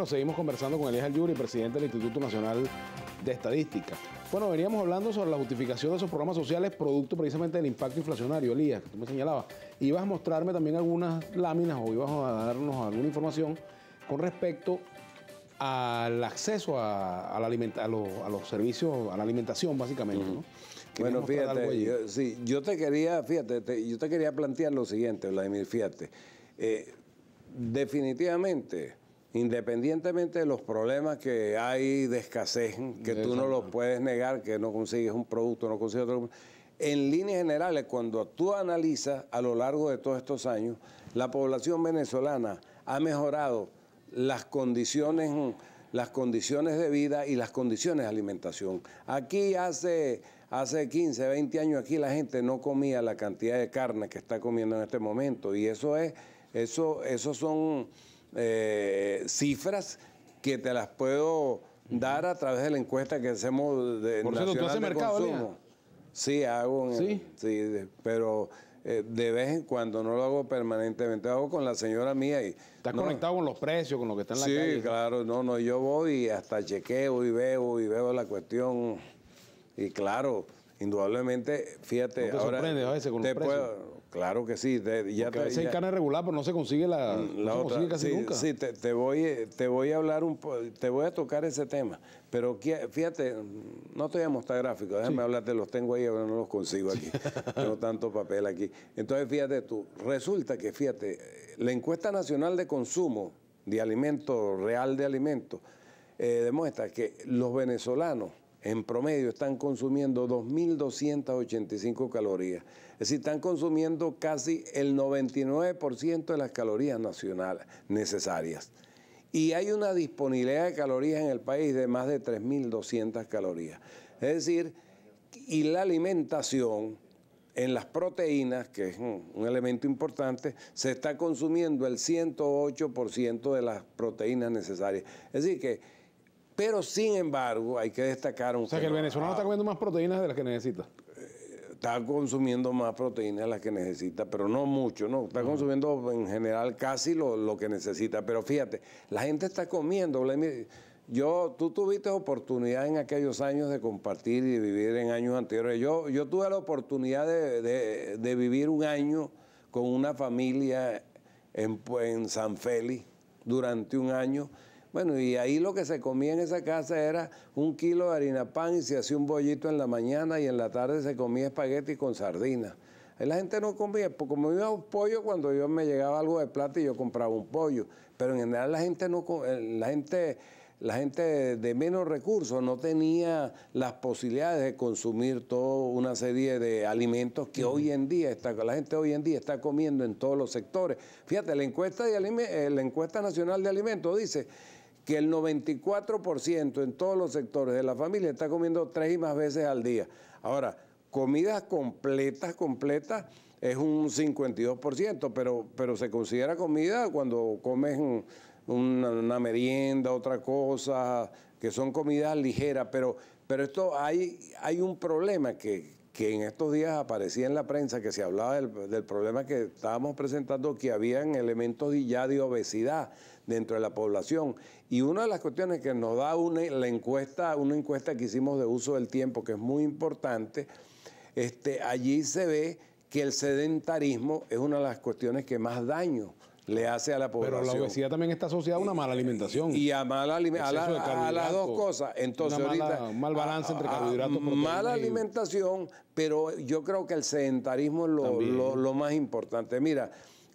Bueno, seguimos conversando con Elías Yuri, presidente del Instituto Nacional de Estadística. Bueno, veníamos hablando sobre la justificación de esos programas sociales producto precisamente del impacto inflacionario, Elías, que tú me señalabas. Ibas a mostrarme también algunas láminas o ibas a darnos alguna información con respecto al acceso a, la a, los, servicios, a la alimentación básicamente, ¿no? Bueno, fíjate, yo, sí, yo te quería, fíjate, yo te quería plantear lo siguiente, Vladimir, fíjate. Eh, definitivamente independientemente de los problemas que hay de escasez, que tú no lo puedes negar, que no consigues un producto, no consigues otro. En líneas generales, cuando tú analizas a lo largo de todos estos años, la población venezolana ha mejorado las condiciones, las condiciones de vida y las condiciones de alimentación. Aquí hace, hace 15, 20 años, aquí la gente no comía la cantidad de carne que está comiendo en este momento. Y eso es, eso, eso son eh, cifras que te las puedo dar a través de la encuesta que hacemos de Por de mercado, consumo. Sí, hago. ¿Sí? pero eh, de vez en cuando, no lo hago permanentemente, hago con la señora mía. Y, ¿Estás conectado con los precios, con lo que está en la calle? Sí, claro, no, no, yo voy y hasta chequeo y veo y veo la cuestión. Y claro, Indudablemente, fíjate. te claro que sí. ya a veces hay carne regular, pero no se consigue la, mm, no casi nunca. Sí, te, voy, te voy a hablar un te voy a tocar ese tema. Pero fíjate, no te voy a mostrar gráficos, déjame hablarte, los tengo ahí, ahora no los consigo aquí. tengo tanto papel aquí. Entonces, fíjate tú, resulta que, fíjate, la encuesta nacional de consumo de alimentos, real de alimentos, eh, demuestra que los venezolanos en promedio están consumiendo 2.285 calorías. Es decir, están consumiendo casi el 99% de las calorías nacionales necesarias. Y hay una disponibilidad de calorías en el país de más de 3.200 calorías. Es decir, y la alimentación en las proteínas, que es un elemento importante, se está consumiendo el 108% de las proteínas necesarias. Es decir, que pero sin embargo, hay que destacar un O sea, que el venezolano está comiendo más proteínas de las que necesita. Eh, está consumiendo más proteínas de las que necesita, pero no mucho, ¿no? Está consumiendo en general casi lo, que necesita. Pero fíjate, la gente está comiendo. yo, tú tuviste oportunidad en aquellos años de compartir y vivir en años anteriores. Yo, yo tuve la oportunidad de, vivir un año con una familia en, en San Félix durante un año bueno, y ahí lo que se comía en esa casa era un kilo de harina pan y se hacía un bollito en la mañana y en la tarde se comía espagueti con sardina. la gente no comía, porque iba un pollo cuando yo me llegaba algo de plata y yo compraba un pollo. Pero en general la gente no eh, la gente, la gente de menos recursos no tenía las posibilidades de consumir toda una serie de alimentos que hoy en día está, la gente hoy en día está comiendo en todos los sectores. Fíjate, la encuesta, de, eh, la encuesta nacional de alimentos dice que el 94% en todos los sectores de la familia está comiendo tres y más veces al día. Ahora, comidas completas, completas, es un 52%, pero, pero se considera comida cuando comes una, merienda, otra cosa, que son comidas ligeras, pero, pero esto hay, hay un problema que, que en estos días aparecía en la prensa que se hablaba del, problema que estábamos presentando, que habían elementos ya de obesidad dentro de la población. Y una de las cuestiones que nos da una, la encuesta, una encuesta que hicimos de uso del tiempo, que es muy importante, este, allí se ve que el sedentarismo es una de las cuestiones que más daño le hace a la población. Pero la obesidad también está asociada a una mala alimentación. Y a mala alimentación, a, las dos cosas. Entonces, ahorita. mal balance entre carbohidratos y Mala alimentación, pero yo creo que el sedentarismo es lo, lo más importante. Mira.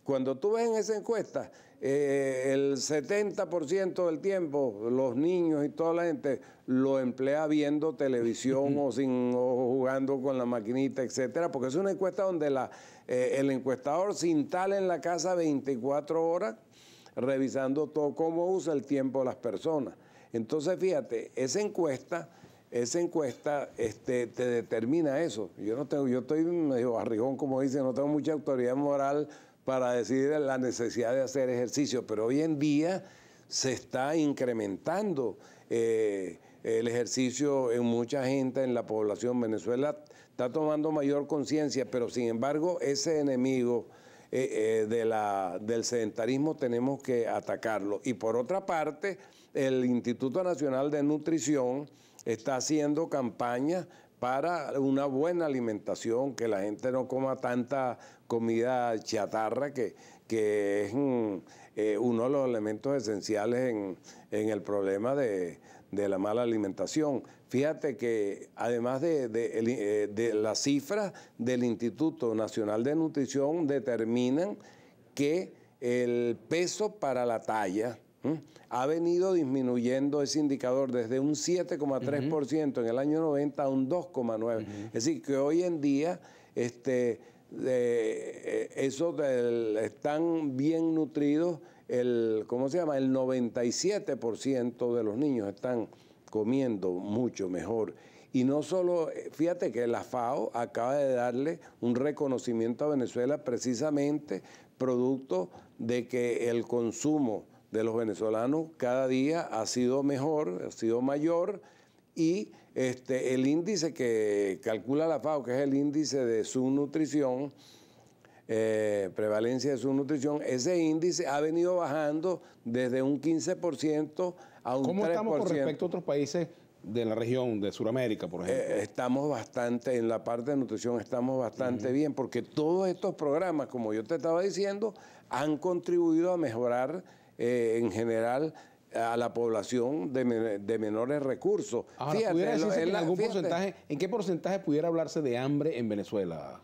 Cuando tú ves en esa encuesta, eh, el 70% del tiempo los niños y toda la gente lo emplea viendo televisión o, sin, o jugando con la maquinita, etcétera, porque es una encuesta donde eh, el encuestador se instala en la casa 24 horas revisando todo cómo usa el tiempo las personas. Entonces, fíjate, esa encuesta esa encuesta este, te determina eso. Yo no tengo, yo estoy medio barrigón, como dicen, no tengo mucha autoridad moral para decir la necesidad de hacer ejercicio, pero hoy en día se está incrementando eh, el ejercicio en mucha gente, en la población. Venezuela está tomando mayor conciencia, pero sin embargo ese enemigo eh, eh, de la, del sedentarismo tenemos que atacarlo. Y por otra parte, el Instituto Nacional de Nutrición está haciendo campañas para una buena alimentación, que la gente no coma tanta comida chatarra, que, que es mm, eh, uno de los elementos esenciales en, el problema de, la mala alimentación. Fíjate que además eh, de las cifras del Instituto Nacional de Nutrición determinan que el peso para la talla, ¿Mm? Ha venido disminuyendo ese indicador desde un 7,3% en el año 90 a un 2,9%. Es decir, que hoy en día este, eh, están bien nutridos, el, ¿cómo se llama? El 97% de los niños están comiendo mucho mejor. Y no solo, eh, fíjate que la FAO acaba de darle un reconocimiento a Venezuela precisamente producto de que el consumo de los venezolanos cada día ha sido mejor, ha sido mayor y este, el índice que calcula la FAO, que es el índice de subnutrición, eh, prevalencia de subnutrición, ese índice ha venido bajando desde un 15% a un 3%. ¿Cómo estamos con respecto a otros países de la región de Sudamérica, por ejemplo? Eh, estamos bastante, en la parte de nutrición estamos bastante bien, porque todos estos programas, como yo te estaba diciendo, han contribuido a mejorar eh, en general a la población de, menores recursos. en, algún porcentaje, ¿en qué porcentaje pudiera hablarse de hambre en Venezuela?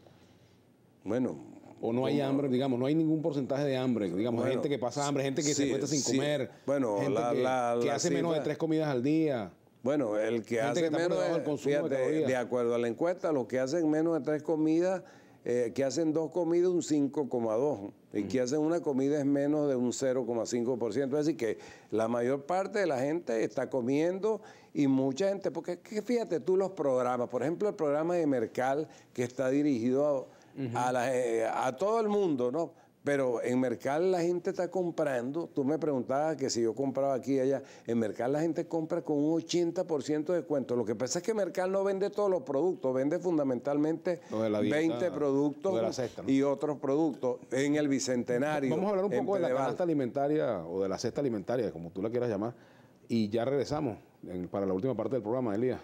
Bueno, o no hay hambre, digamos, no hay ningún porcentaje de hambre, digamos, gente que pasa hambre, gente que se encuentra sin comer, bueno, la, que, hace menos de tres comidas al día. Bueno, el que hace menos, de, de acuerdo a la encuesta, los que hacen menos de tres comidas eh, que hacen dos comidas un 5,2 y que hacen una comida es menos de un 0,5%. Así que la mayor parte de la gente está comiendo y mucha gente, porque fíjate tú los programas, por ejemplo el programa de Mercal que está dirigido a, eh, a todo el mundo, ¿no? Pero en Mercal la gente está comprando. Tú me preguntabas que si yo compraba aquí y allá. En Mercal la gente compra con un 80% de descuento. Lo que pasa es que Mercal no vende todos los productos, vende fundamentalmente 20 productos y otros productos. En el Bicentenario. Vamos a hablar un poco de la canasta alimentaria o de la cesta alimentaria, como tú la quieras llamar. Y ya regresamos para la última parte del programa, Elías.